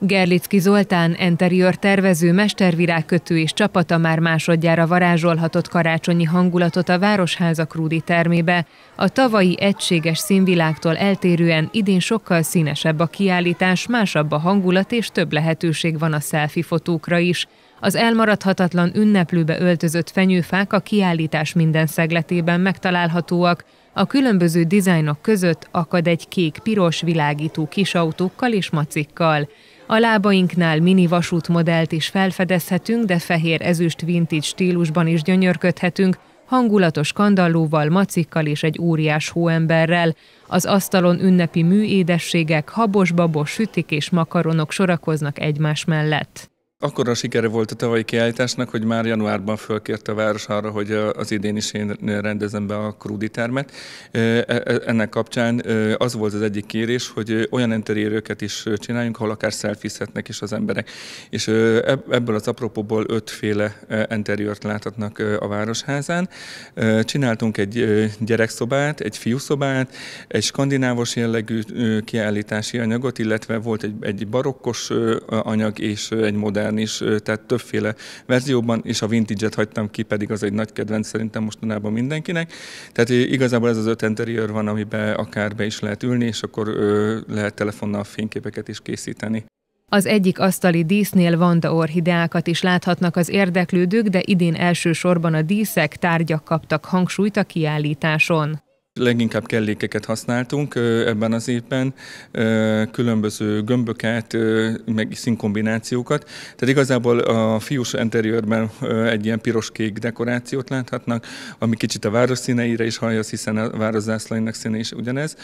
Gerlicki Zoltán, enteriőr tervező, mestervirágkötő és csapata már másodjára varázsolhatott karácsonyi hangulatot a Városháza Krúdi termébe. A tavalyi egységes színvilágtól eltérően idén sokkal színesebb a kiállítás, másabb a hangulat és több lehetőség van a selfie fotókra is. Az elmaradhatatlan ünneplőbe öltözött fenyőfák a kiállítás minden szegletében megtalálhatóak, a különböző dizájnok között akad egy kék-piros világító kisautókkal és macikkal. A lábainknál mini vasútmodellt is felfedezhetünk, de fehér ezüst vintage stílusban is gyönyörködhetünk, hangulatos kandallóval, macikkal és egy óriás hóemberrel. Az asztalon ünnepi műédességek, habos-babos sütik és makaronok sorakoznak egymás mellett akkor a sikere volt a tavalyi kiállításnak, hogy már januárban fölkért a város arra, hogy az idén is én rendezem be a krúdi termet. E, e, ennek kapcsán az volt az egyik kérés, hogy olyan enterérőket is csináljunk, ahol akár szelfizhetnek is az emberek. És ebből az apropóból ötféle enteriőrt láthatnak a városházán. Csináltunk egy gyerekszobát, egy fiúszobát, egy skandinávos jellegű kiállítási anyagot, illetve volt egy, egy barokkos anyag és egy modern nyilván is, tehát többféle verzióban, és a vintage-et hagytam ki, pedig az egy nagy kedvenc szerintem mostanában mindenkinek. Tehát igazából ez az öt interior van, amiben akár be is lehet ülni, és akkor lehet telefonnal fényképeket is készíteni. Az egyik asztali dísznél vanda orhideákat is láthatnak az érdeklődők, de idén elsősorban a díszek, tárgyak kaptak hangsúlyt a kiállításon. Leginkább kellékeket használtunk ebben az évben, különböző gömböket, meg színkombinációkat. Tehát igazából a fiús interjőrben egy ilyen piros-kék dekorációt láthatnak, ami kicsit a város színeire is hallja, hiszen a város zászlainak színe is ugyanez.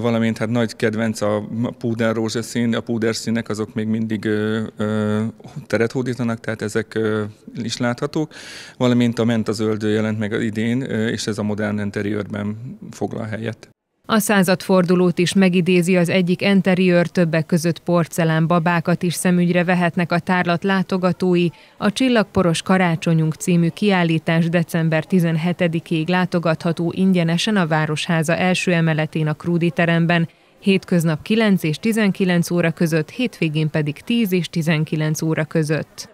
Valamint hát nagy kedvenc a púder rózsaszín, a púder színek azok még mindig teret hódítanak, tehát ezek is láthatók. Valamint a a zöld jelent meg az idén, és ez a modern interjőrben foglal helyet. A századfordulót is megidézi az egyik enteriőr, többek között porcelán babákat is szemügyre vehetnek a tárlat látogatói. A Csillagporos Karácsonyunk című kiállítás december 17-ig látogatható ingyenesen a Városháza első emeletén a Krúdi teremben, hétköznap 9 és 19 óra között, hétvégén pedig 10 és 19 óra között.